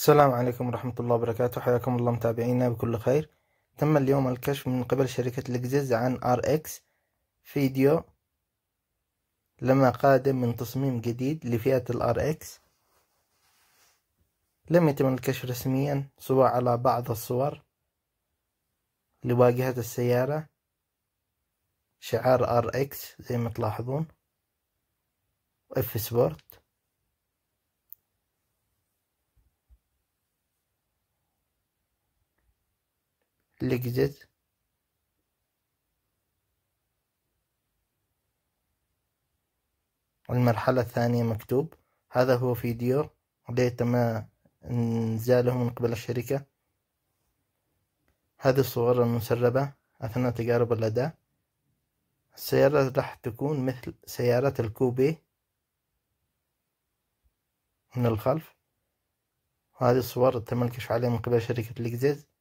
السلام عليكم ورحمة الله وبركاته حياكم الله متابعينا بكل خير تم اليوم الكشف من قبل شركة لكزز عن RX فيديو لما قادم من تصميم جديد لفئة الار RX لم يتم الكشف رسميا سوى على بعض الصور لواجهة السيارة شعار RX زي ما تلاحظون اف سبورت لقدت المرحلة الثانية مكتوب هذا هو فيديو تم انزاله من قبل الشركة هذه الصور المسربة أثناء تجارب الأداء السيارة راح تكون مثل سيارة الكوبي من الخلف وهذه الصور تم الكشف عليها من قبل شركة الإكزيز